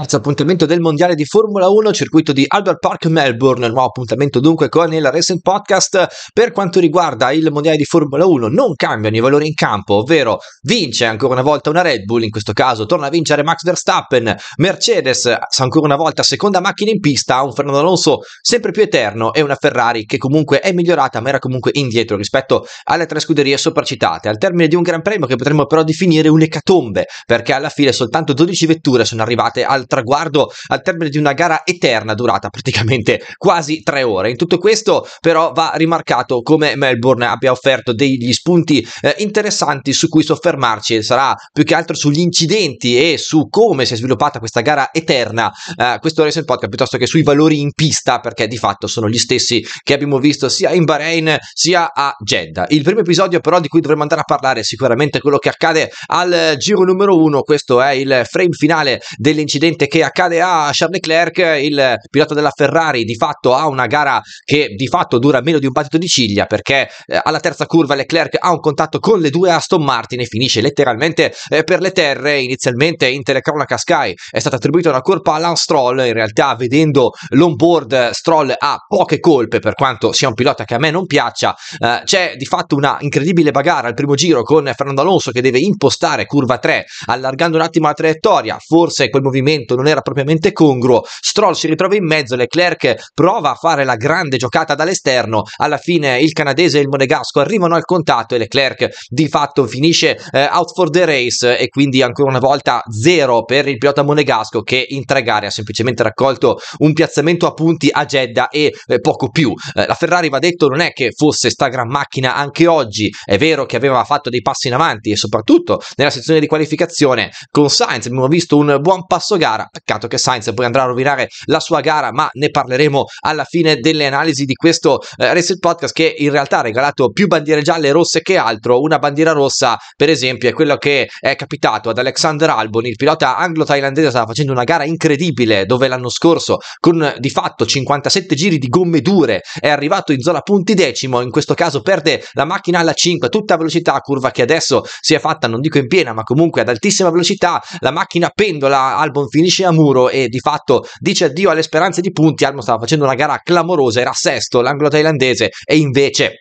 terzo appuntamento del mondiale di Formula 1, circuito di Albert Park Melbourne, nuovo appuntamento dunque con il Racing Podcast. Per quanto riguarda il mondiale di Formula 1 non cambiano i valori in campo, ovvero vince ancora una volta una Red Bull, in questo caso torna a vincere Max Verstappen, Mercedes ancora una volta seconda macchina in pista, un Fernando Alonso sempre più eterno e una Ferrari che comunque è migliorata ma era comunque indietro rispetto alle tre scuderie sopracitate, al termine di un gran premio che potremmo però definire un'ecatombe perché alla fine soltanto 12 vetture sono arrivate al traguardo al termine di una gara eterna durata praticamente quasi tre ore. In tutto questo però va rimarcato come Melbourne abbia offerto degli spunti eh, interessanti su cui soffermarci, sarà più che altro sugli incidenti e su come si è sviluppata questa gara eterna, eh, questo Racing Podcast, piuttosto che sui valori in pista, perché di fatto sono gli stessi che abbiamo visto sia in Bahrain sia a Jeddah. Il primo episodio però di cui dovremmo andare a parlare è sicuramente quello che accade al eh, giro numero uno, questo è il frame finale dell'incidente incidente che accade a Charles Leclerc, il pilota della Ferrari di fatto ha una gara che di fatto dura meno di un battito di ciglia perché eh, alla terza curva Leclerc ha un contatto con le due Aston Martin e finisce letteralmente eh, per le terre. Inizialmente in telecronaca Sky è stata attribuita una colpa a Lance Stroll, in realtà vedendo l'onboard Stroll ha poche colpe per quanto sia un pilota che a me non piaccia, eh, c'è di fatto una incredibile bagarra al primo giro con Fernando Alonso che deve impostare curva 3 allargando un attimo la traiettoria, forse quel movimento movimento non era propriamente congruo. Stroll si ritrova in mezzo, Leclerc prova a fare la grande giocata dall'esterno. Alla fine il canadese e il monegasco arrivano al contatto e Leclerc di fatto finisce eh, out for the race e quindi ancora una volta zero per il pilota monegasco che in tre gare ha semplicemente raccolto un piazzamento a punti a Jeddah e eh, poco più. Eh, la Ferrari va detto non è che fosse sta gran macchina anche oggi, è vero che aveva fatto dei passi in avanti e soprattutto nella sezione di qualificazione con Sainz abbiamo visto un buon passo gara gara. Peccato che Sainz poi andrà a rovinare la sua gara, ma ne parleremo alla fine delle analisi di questo eh, Reset Podcast che in realtà ha regalato più bandiere gialle e rosse che altro. Una bandiera rossa, per esempio, è quello che è capitato ad Alexander Albon, il pilota anglo-thailandese stava facendo una gara incredibile dove l'anno scorso con di fatto 57 giri di gomme dure è arrivato in zona punti decimo, in questo caso perde la macchina alla 5, tutta velocità, curva che adesso si è fatta non dico in piena, ma comunque ad altissima velocità, la macchina pendola, Albon finisce finisce a muro e di fatto dice addio alle speranze di punti, Almo stava facendo una gara clamorosa, era sesto l'anglo thailandese e invece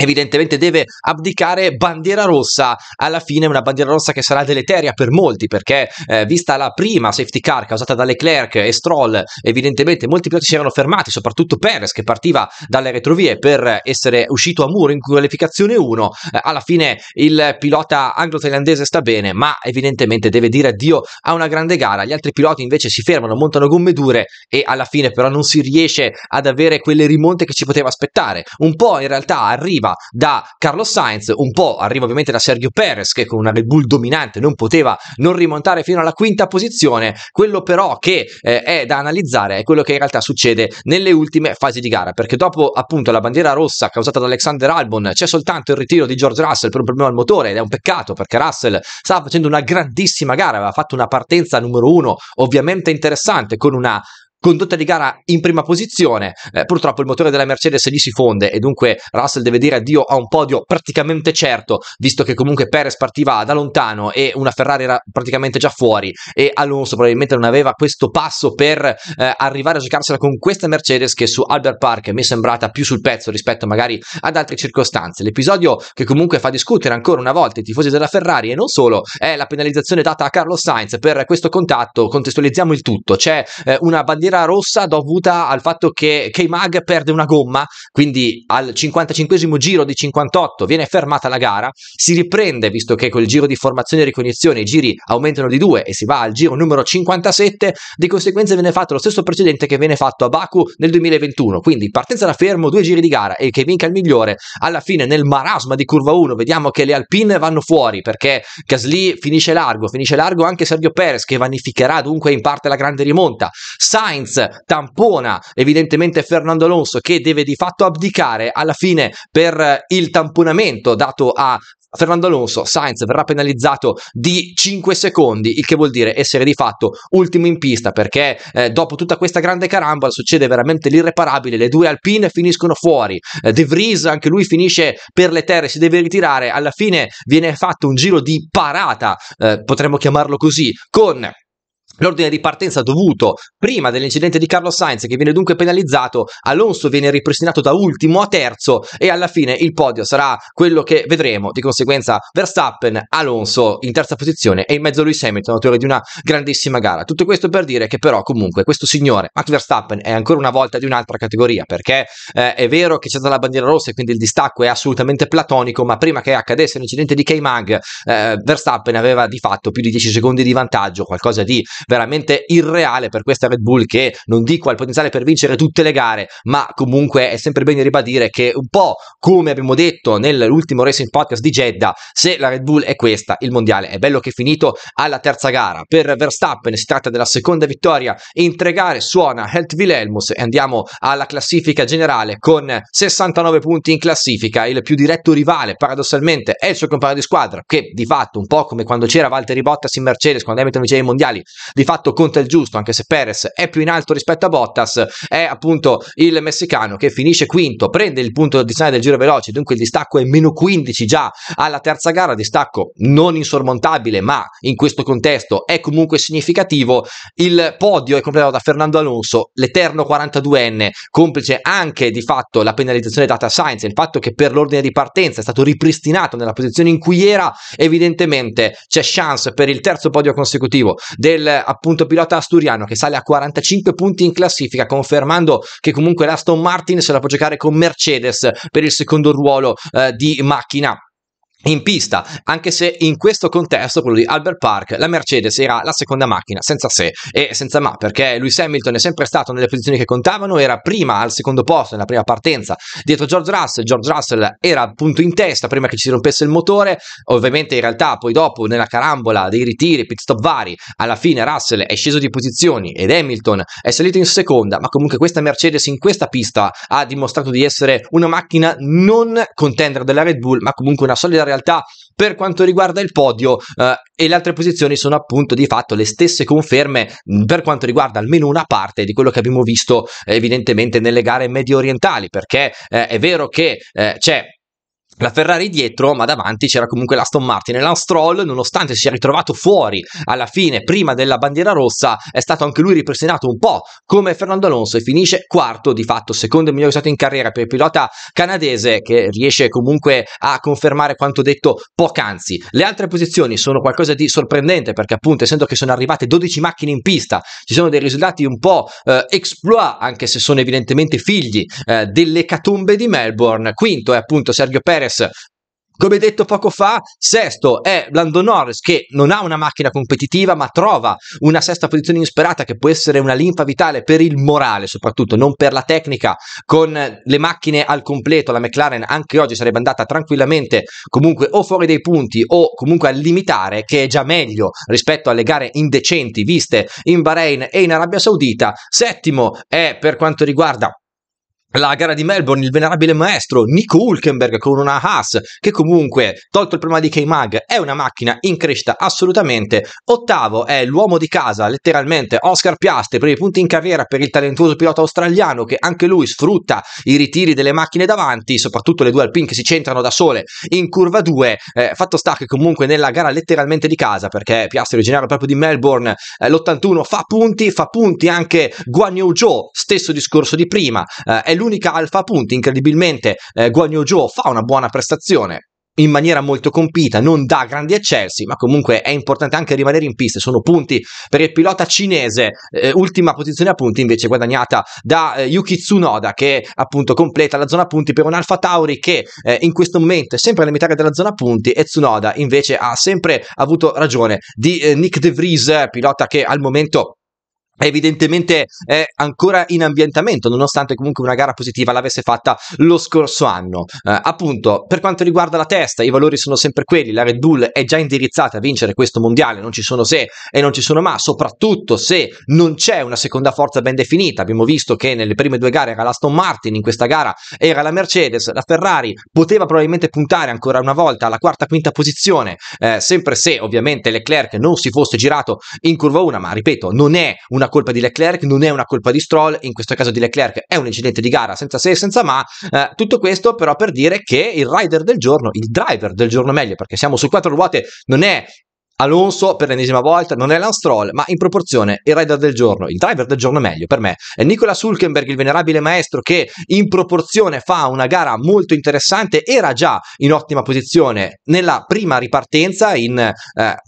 evidentemente deve abdicare bandiera rossa alla fine una bandiera rossa che sarà deleteria per molti perché eh, vista la prima safety car causata da Leclerc e Stroll evidentemente molti piloti si erano fermati soprattutto Perez che partiva dalle retrovie per essere uscito a muro in qualificazione 1 eh, alla fine il pilota anglo-thailandese sta bene ma evidentemente deve dire addio a una grande gara gli altri piloti invece si fermano montano gomme dure e alla fine però non si riesce ad avere quelle rimonte che ci poteva aspettare un po' in realtà arriva arriva da Carlos Sainz, un po' arriva ovviamente da Sergio Perez che con una Red Bull dominante non poteva non rimontare fino alla quinta posizione, quello però che eh, è da analizzare è quello che in realtà succede nelle ultime fasi di gara, perché dopo appunto la bandiera rossa causata da Alexander Albon c'è soltanto il ritiro di George Russell per un problema al motore ed è un peccato perché Russell stava facendo una grandissima gara, aveva fatto una partenza numero uno ovviamente interessante con una condotta di gara in prima posizione. Eh, purtroppo il motore della Mercedes lì si fonde e dunque Russell deve dire addio a un podio praticamente certo, visto che comunque Perez partiva da lontano e una Ferrari era praticamente già fuori e Alonso probabilmente non aveva questo passo per eh, arrivare a giocarsela con questa Mercedes che su Albert Park mi è sembrata più sul pezzo rispetto magari ad altre circostanze. L'episodio che comunque fa discutere ancora una volta i tifosi della Ferrari e non solo è la penalizzazione data a Carlos Sainz per questo contatto, contestualizziamo il tutto, c'è eh, una bandiera bandiera rossa dovuta al fatto che K-Mag perde una gomma, quindi al 55 giro di 58 viene fermata la gara, si riprende visto che col giro di formazione e ricognizione i giri aumentano di 2 e si va al giro numero 57, di conseguenza viene fatto lo stesso precedente che viene fatto a Baku nel 2021, quindi partenza da fermo, due giri di gara e che vinca il migliore, alla fine nel marasma di curva 1 vediamo che le Alpine vanno fuori perché Gasly finisce largo, finisce largo anche Sergio Perez che vanificherà dunque in parte la grande rimonta, Sainz Sainz tampona evidentemente Fernando Alonso che deve di fatto abdicare alla fine per eh, il tamponamento dato a Fernando Alonso, Sainz verrà penalizzato di 5 secondi, il che vuol dire essere di fatto ultimo in pista perché eh, dopo tutta questa grande carambola succede veramente l'irreparabile, le due Alpine finiscono fuori, eh, De Vries anche lui finisce per le terre, si deve ritirare, alla fine viene fatto un giro di parata, eh, potremmo chiamarlo così, con L'ordine di partenza dovuto prima dell'incidente di Carlos Sainz, che viene dunque penalizzato, Alonso viene ripristinato da ultimo a terzo e alla fine il podio sarà quello che vedremo. Di conseguenza Verstappen, Alonso in terza posizione e in mezzo Lewis Hamilton, autore di una grandissima gara. Tutto questo per dire che però comunque questo signore, Max Verstappen, è ancora una volta di un'altra categoria, perché eh, è vero che c'è stata la bandiera rossa e quindi il distacco è assolutamente platonico, ma prima che accadesse l'incidente di K-Mag, eh, Verstappen aveva di fatto più di 10 secondi di vantaggio, qualcosa di veramente irreale per questa Red Bull che non dico ha il potenziale per vincere tutte le gare, ma comunque è sempre bene ribadire che un po' come abbiamo detto nell'ultimo Racing Podcast di Jeddah, se la Red Bull è questa, il mondiale è bello che è finito alla terza gara. Per Verstappen si tratta della seconda vittoria in tre gare, suona Helt Wilhelmus e andiamo alla classifica generale con 69 punti in classifica, il più diretto rivale paradossalmente è il suo compagno di squadra che di fatto un po' come quando c'era Valtteri Bottas in Mercedes quando Hamilton vinceva i mondiali di fatto conta il giusto, anche se Perez è più in alto rispetto a Bottas, è appunto il messicano che finisce quinto, prende il punto addizionale del giro veloce, dunque il distacco è meno 15 già alla terza gara, distacco non insormontabile, ma in questo contesto è comunque significativo. Il podio è completato da Fernando Alonso, l'eterno 42enne, complice anche di fatto la penalizzazione data a Sainz, il fatto che per l'ordine di partenza è stato ripristinato nella posizione in cui era, evidentemente c'è chance per il terzo podio consecutivo del appunto pilota asturiano che sale a 45 punti in classifica, confermando che comunque l'Aston Martin se la può giocare con Mercedes per il secondo ruolo eh, di macchina in pista, anche se in questo contesto, quello di Albert Park, la Mercedes era la seconda macchina, senza se e senza ma, perché Lewis Hamilton è sempre stato nelle posizioni che contavano, era prima al secondo posto nella prima partenza dietro George Russell, George Russell era appunto in testa prima che ci si rompesse il motore, ovviamente in realtà poi dopo nella carambola dei ritiri, pit stop vari, alla fine Russell è sceso di posizioni ed Hamilton è salito in seconda, ma comunque questa Mercedes in questa pista ha dimostrato di essere una macchina non contender della Red Bull, ma comunque una solida realtà per quanto riguarda il podio eh, e le altre posizioni sono appunto di fatto le stesse conferme mm, per quanto riguarda almeno una parte di quello che abbiamo visto evidentemente nelle gare medio orientali perché eh, è vero che eh, c'è la Ferrari dietro, ma davanti c'era comunque l'Aston Martin e Lance nonostante si sia ritrovato fuori alla fine, prima della bandiera rossa, è stato anche lui ripristinato un po' come Fernando Alonso e finisce quarto, di fatto secondo il miglior risultato in carriera per il pilota canadese che riesce comunque a confermare quanto detto poc'anzi. Le altre posizioni sono qualcosa di sorprendente perché appunto essendo che sono arrivate 12 macchine in pista, ci sono dei risultati un po' eh, exploit, anche se sono evidentemente figli eh, delle catombe di Melbourne. Quinto è appunto Sergio Perez Perez. Come detto poco fa, sesto è Lando Norris che non ha una macchina competitiva ma trova una sesta posizione insperata che può essere una linfa vitale per il morale soprattutto, non per la tecnica. Con le macchine al completo la McLaren anche oggi sarebbe andata tranquillamente comunque o fuori dai punti o comunque a limitare che è già meglio rispetto alle gare indecenti viste in Bahrain e in Arabia Saudita. Settimo è per quanto riguarda la gara di Melbourne, il venerabile maestro Nico Hulkenberg con una Haas che comunque, tolto il problema di K-Mag, è una macchina in crescita assolutamente. Ottavo è l'uomo di casa, letteralmente Oscar Piastri, per i punti in carriera per il talentuoso pilota australiano che anche lui sfrutta i ritiri delle macchine davanti, soprattutto le due Alpine che si centrano da sole in curva 2. Eh, fatto sta che comunque nella gara letteralmente di casa, perché Piastri originario proprio di Melbourne, eh, l'81 fa punti, fa punti anche Guan Yu Zhou, stesso discorso di prima. Eh, è l'unica alfa punti, incredibilmente eh, Guagno Zhou fa una buona prestazione in maniera molto compita, non dà grandi eccelsi, ma comunque è importante anche rimanere in pista. Sono punti per il pilota cinese, eh, ultima posizione a punti invece guadagnata da eh, Yuki Tsunoda, che appunto completa la zona punti per un Alfa Tauri che eh, in questo momento è sempre metà della zona punti. E Tsunoda invece ha sempre avuto ragione di eh, Nick De Vries, pilota che al momento evidentemente è ancora in ambientamento nonostante comunque una gara positiva l'avesse fatta lo scorso anno eh, appunto per quanto riguarda la testa i valori sono sempre quelli la Red Bull è già indirizzata a vincere questo mondiale non ci sono se e non ci sono ma soprattutto se non c'è una seconda forza ben definita abbiamo visto che nelle prime due gare era la Stone Martin in questa gara era la Mercedes la Ferrari poteva probabilmente puntare ancora una volta alla quarta quinta posizione eh, sempre se ovviamente Leclerc non si fosse girato in curva 1 ma ripeto non è una una colpa di Leclerc, non è una colpa di Stroll, in questo caso di Leclerc è un incidente di gara senza se e senza ma, eh, tutto questo però per dire che il rider del giorno, il driver del giorno meglio, perché siamo su quattro ruote, non è Alonso per l'ennesima volta non è Lance ma in proporzione il rider del giorno, il driver del giorno meglio per me, è Nicola Sulkenberg, il venerabile maestro che in proporzione fa una gara molto interessante, era già in ottima posizione nella prima ripartenza in eh,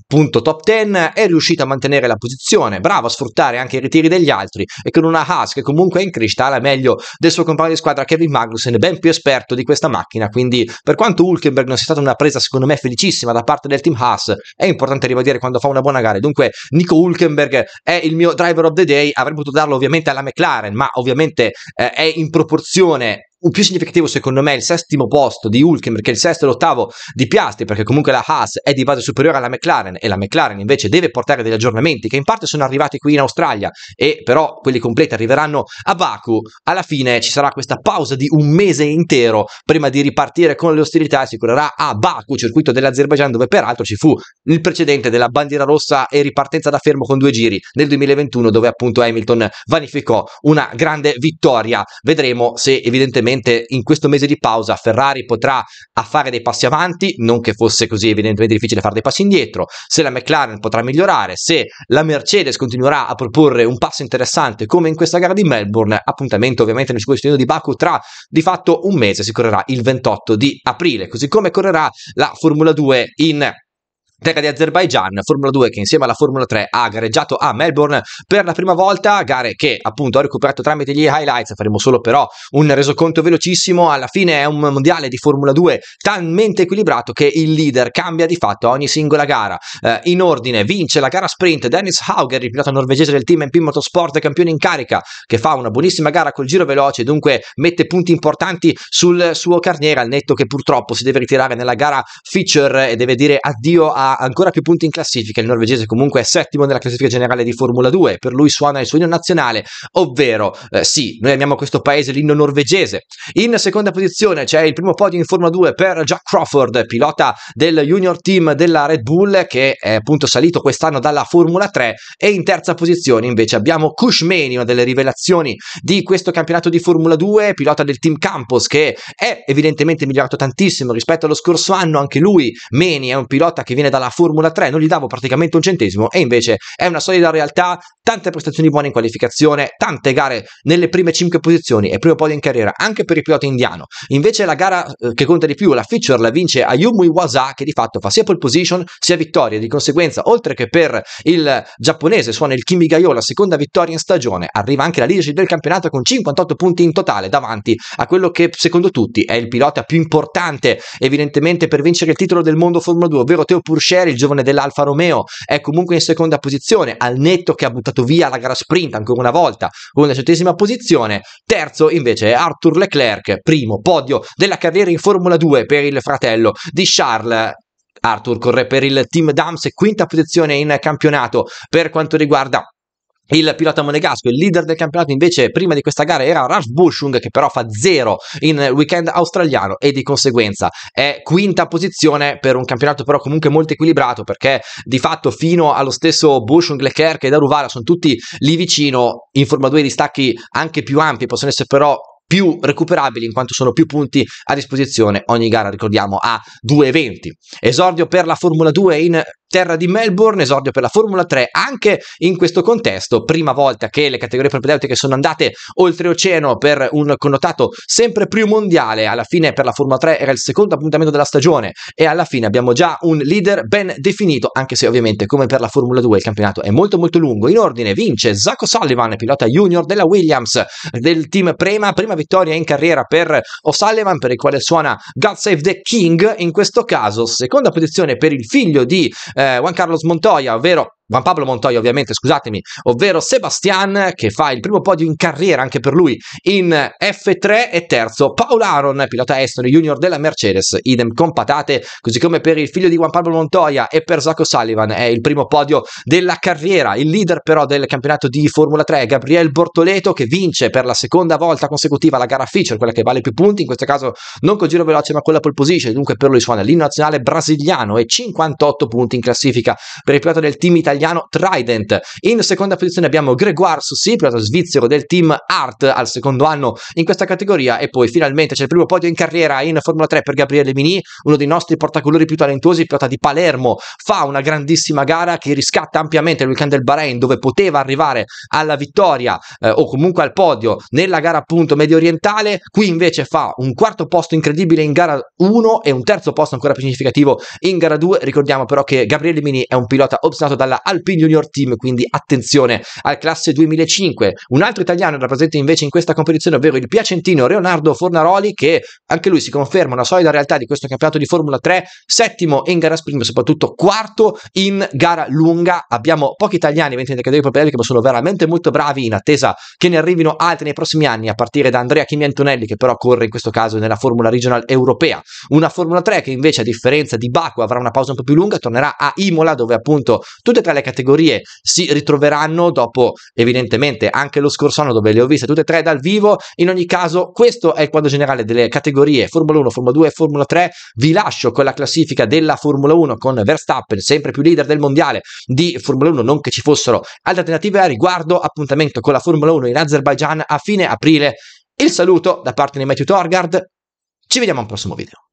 punto top 10, è riuscito a mantenere la posizione, bravo a sfruttare anche i ritiri degli altri e con una Haas che comunque è in crescita alla meglio del suo compagno di squadra Kevin Magnussen, ben più esperto di questa macchina, quindi per quanto Hulkenberg non sia stata una presa secondo me felicissima da parte del team Haas, è importante importante ribadire quando fa una buona gara. Dunque, Nico Hulkenberg è il mio driver of the day. Avrei potuto darlo ovviamente alla McLaren, ma ovviamente eh, è in proporzione più significativo secondo me è il settimo posto di Hulkenberg che il sesto e l'ottavo di Piastri perché comunque la Haas è di base superiore alla McLaren e la McLaren invece deve portare degli aggiornamenti che in parte sono arrivati qui in Australia e però quelli completi arriveranno a Baku alla fine ci sarà questa pausa di un mese intero prima di ripartire con le ostilità e si curerà a Baku circuito dell'Azerbaijan dove peraltro ci fu il precedente della bandiera rossa e ripartenza da fermo con due giri nel 2021 dove appunto Hamilton vanificò una grande vittoria vedremo se evidentemente Probabilmente in questo mese di pausa Ferrari potrà fare dei passi avanti, non che fosse così evidentemente difficile fare dei passi indietro, se la McLaren potrà migliorare, se la Mercedes continuerà a proporre un passo interessante come in questa gara di Melbourne, appuntamento ovviamente nel circuito di Baku tra di fatto un mese, si correrà il 28 di aprile, così come correrà la Formula 2 in Terra di Azerbaijan, Formula 2 che insieme alla Formula 3 ha gareggiato a Melbourne per la prima volta, gare che appunto ho recuperato tramite gli highlights, faremo solo però un resoconto velocissimo, alla fine è un mondiale di Formula 2 talmente equilibrato che il leader cambia di fatto ogni singola gara. Eh, in ordine vince la gara sprint Dennis Hauger, il pilota norvegese del team MP Motorsport, campione in carica, che fa una buonissima gara col giro veloce, dunque mette punti importanti sul suo carniere, al netto che purtroppo si deve ritirare nella gara feature e deve dire addio a ancora più punti in classifica, il norvegese comunque è settimo nella classifica generale di Formula 2, per lui suona il suo inno nazionale, ovvero eh, sì, noi amiamo questo paese l'inno norvegese. In seconda posizione c'è il primo podio in Formula 2 per Jack Crawford, pilota del junior team della Red Bull che è appunto salito quest'anno dalla Formula 3 e in terza posizione invece abbiamo Kushmeni, una delle rivelazioni di questo campionato di Formula 2, pilota del team Campos che è evidentemente migliorato tantissimo rispetto allo scorso anno, anche lui Meni è un pilota che viene dalla la Formula 3, non gli davo praticamente un centesimo e invece è una solida realtà, tante prestazioni buone in qualificazione, tante gare nelle prime 5 posizioni e prima o poi in carriera, anche per il pilota indiano. Invece la gara eh, che conta di più, la feature, la vince Ayumu Iwasa che di fatto fa sia pole position sia vittoria, di conseguenza oltre che per il giapponese suona il Kimi Gaio la seconda vittoria in stagione, arriva anche la leadership del campionato con 58 punti in totale davanti a quello che secondo tutti è il pilota più importante evidentemente per vincere il titolo del mondo Formula 2, ovvero Teo Purcell Sherry, il giovane dell'Alfa Romeo, è comunque in seconda posizione, al netto che ha buttato via la gara sprint ancora una volta con la centesima posizione. Terzo invece è Arthur Leclerc, primo podio della carriera in Formula 2 per il fratello di Charles. Arthur corre per il team Dams, quinta posizione in campionato per quanto riguarda il pilota monegasco, il leader del campionato invece prima di questa gara era Ralf Buschung che però fa zero in weekend australiano e di conseguenza è quinta posizione per un campionato però comunque molto equilibrato perché di fatto fino allo stesso Buschung, Leclerc e Daruvara sono tutti lì vicino in Formula 2 distacchi anche più ampi possono essere però più recuperabili in quanto sono più punti a disposizione. Ogni gara, ricordiamo, a due eventi. Esordio per la Formula 2 in terra di Melbourne, esordio per la Formula 3 anche in questo contesto, prima volta che le categorie propedeutiche sono andate oltreoceano per un connotato sempre più mondiale, alla fine per la Formula 3 era il secondo appuntamento della stagione e alla fine abbiamo già un leader ben definito, anche se ovviamente come per la Formula 2 il campionato è molto molto lungo. In ordine vince Zacco Sullivan, pilota junior della Williams del team Prema, prima vittoria in carriera per O'Sullivan per il quale suona God Save the King in questo caso, seconda posizione per il figlio di eh, eh, Juan Carlos Montoya, ovvero Juan Pablo Montoya ovviamente, scusatemi, ovvero Sebastian che fa il primo podio in carriera anche per lui in F3 e terzo Paul Aaron, pilota estone junior della Mercedes, idem con patate, così come per il figlio di Juan Pablo Montoya e per Zacco Sullivan è il primo podio della carriera, il leader però del campionato di Formula 3 è Gabriel Bortoleto che vince per la seconda volta consecutiva la gara feature, quella che vale più punti, in questo caso non con giro veloce ma con la pole position, dunque per lui suona l'inno nazionale brasiliano e 58 punti in classifica per il pilota del team italiano italiano Trident. In seconda posizione abbiamo Gregoire Soussi, pilota svizzero del team Art al secondo anno in questa categoria e poi finalmente c'è il primo podio in carriera in Formula 3 per Gabriele Mini, uno dei nostri portacolori più talentuosi, pilota di Palermo, fa una grandissima gara che riscatta ampiamente il weekend del Bahrain dove poteva arrivare alla vittoria eh, o comunque al podio nella gara appunto medio orientale, qui invece fa un quarto posto incredibile in gara 1 e un terzo posto ancora più significativo in gara 2, ricordiamo però che Gabriele Mini è un pilota opzionato dalla Alpine Junior Team, quindi attenzione al classe 2005. Un altro italiano era presente invece in questa competizione, ovvero il piacentino Leonardo Fornaroli, che anche lui si conferma una solida realtà di questo campionato di Formula 3, settimo in gara sprint, ma soprattutto quarto in gara lunga. Abbiamo pochi italiani mentre nelle categorie propedeliche, che sono veramente molto bravi in attesa che ne arrivino altri nei prossimi anni, a partire da Andrea Chimi che però corre in questo caso nella Formula Regional Europea. Una Formula 3 che invece, a differenza di Baku, avrà una pausa un po' più lunga, tornerà a Imola, dove appunto tutte e tre le le categorie si ritroveranno dopo evidentemente anche lo scorso anno dove le ho viste tutte e tre dal vivo. In ogni caso questo è il quadro generale delle categorie Formula 1, Formula 2 e Formula 3. Vi lascio con la classifica della Formula 1 con Verstappen, sempre più leader del mondiale di Formula 1, non che ci fossero altre alternative a riguardo. Appuntamento con la Formula 1 in Azerbaijan a fine aprile. Il saluto da parte di Matthew Torgard. Ci vediamo al prossimo video.